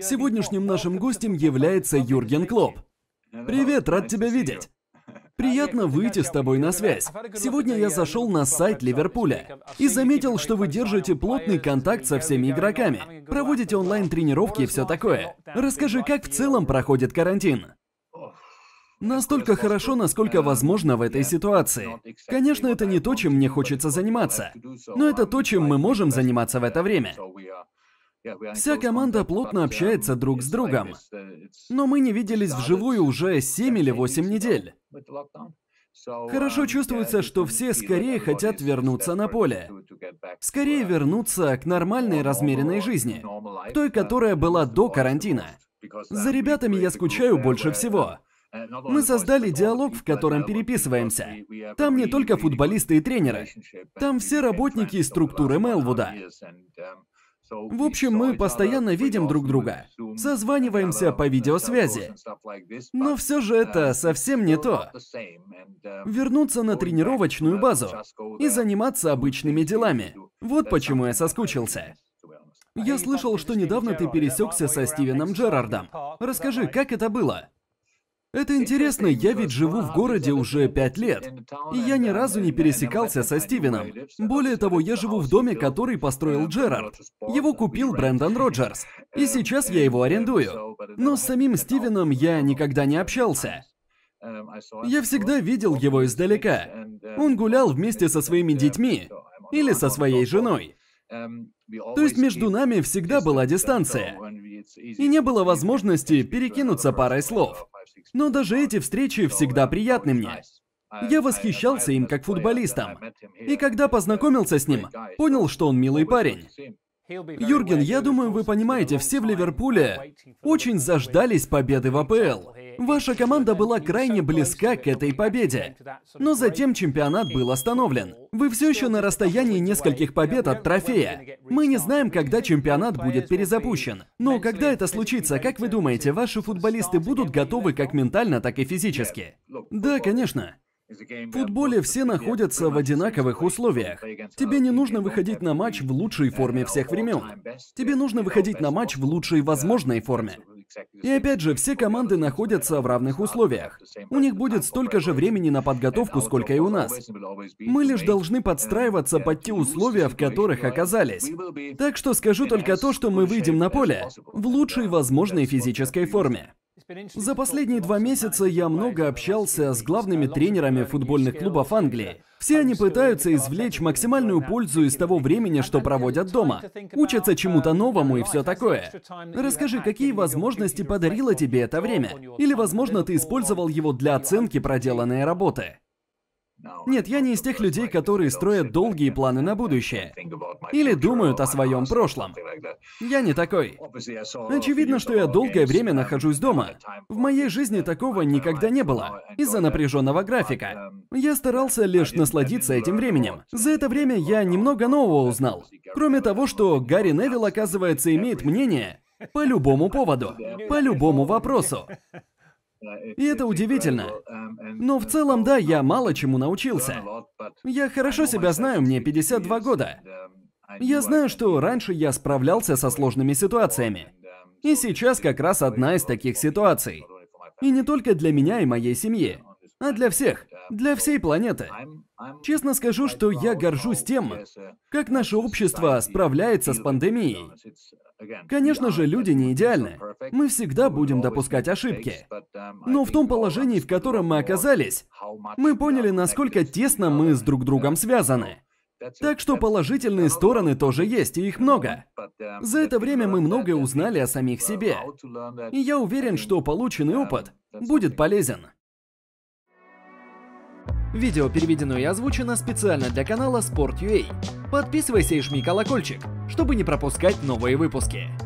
Сегодняшним нашим гостем является Юрген Клоп. Привет, рад тебя видеть. Приятно выйти с тобой на связь. Сегодня я зашел на сайт Ливерпуля и заметил, что вы держите плотный контакт со всеми игроками, проводите онлайн-тренировки и все такое. Расскажи, как в целом проходит карантин? Настолько хорошо, насколько возможно в этой ситуации. Конечно, это не то, чем мне хочется заниматься, но это то, чем мы можем заниматься в это время. Вся команда плотно общается друг с другом. Но мы не виделись вживую уже 7 или 8 недель. Хорошо чувствуется, что все скорее хотят вернуться на поле. Скорее вернуться к нормальной размеренной жизни, к той, которая была до карантина. За ребятами я скучаю больше всего. Мы создали диалог, в котором переписываемся. Там не только футболисты и тренеры. Там все работники структуры Мелвуда. В общем, мы постоянно видим друг друга, созваниваемся по видеосвязи. Но все же это совсем не то. Вернуться на тренировочную базу и заниматься обычными делами. Вот почему я соскучился. Я слышал, что недавно ты пересекся со Стивеном Джерардом. Расскажи, как это было? Это интересно, я ведь живу в городе уже пять лет, и я ни разу не пересекался со Стивеном. Более того, я живу в доме, который построил Джерард. Его купил Брэндон Роджерс, и сейчас я его арендую. Но с самим Стивеном я никогда не общался. Я всегда видел его издалека. Он гулял вместе со своими детьми или со своей женой. То есть между нами всегда была дистанция, и не было возможности перекинуться парой слов. Но даже эти встречи всегда приятны мне. Я восхищался им как футболистом. И когда познакомился с ним, понял, что он милый парень. Юрген, я думаю, вы понимаете, все в Ливерпуле очень заждались победы в АПЛ. Ваша команда была крайне близка к этой победе. Но затем чемпионат был остановлен. Вы все еще на расстоянии нескольких побед от трофея. Мы не знаем, когда чемпионат будет перезапущен. Но когда это случится, как вы думаете, ваши футболисты будут готовы как ментально, так и физически? Да, конечно. В футболе все находятся в одинаковых условиях. Тебе не нужно выходить на матч в лучшей форме всех времен. Тебе нужно выходить на матч в лучшей возможной форме. И опять же, все команды находятся в равных условиях. У них будет столько же времени на подготовку, сколько и у нас. Мы лишь должны подстраиваться под те условия, в которых оказались. Так что скажу только то, что мы выйдем на поле в лучшей возможной физической форме. За последние два месяца я много общался с главными тренерами футбольных клубов Англии. Все они пытаются извлечь максимальную пользу из того времени, что проводят дома. Учатся чему-то новому и все такое. Расскажи, какие возможности подарило тебе это время? Или, возможно, ты использовал его для оценки проделанной работы? Нет, я не из тех людей, которые строят долгие планы на будущее. Или думают о своем прошлом. Я не такой. Очевидно, что я долгое время нахожусь дома. В моей жизни такого никогда не было, из-за напряженного графика. Я старался лишь насладиться этим временем. За это время я немного нового узнал. Кроме того, что Гарри Невилл, оказывается, имеет мнение по любому поводу, по любому вопросу. Э, э, и это э, типа, удивительно. Um, Но в целом, да, я мало чему научился. Я хорошо себя знаю, мне 52 года. Um, я знаю, что раньше я справлялся со сложными ситуациями. Um, и сейчас как раз одна из таких ситуаций. И не только для меня и моей семьи, а для всех, uh, для всей планеты. Честно скажу, что я горжусь тем, uh, как наше общество uh, справляется с пандемией. Конечно же, люди не идеальны. Мы всегда будем допускать ошибки. Um, Но в том положении, в котором мы оказались, мы поняли, насколько тесно мы с друг другом связаны. Так что положительные стороны тоже есть, и их много. Um, um, За это время мы многое узнали о самих себе. И я уверен, что полученный опыт будет полезен. Видео переведено и озвучено специально для канала Sport.ua. Подписывайся и жми колокольчик, чтобы не пропускать новые выпуски.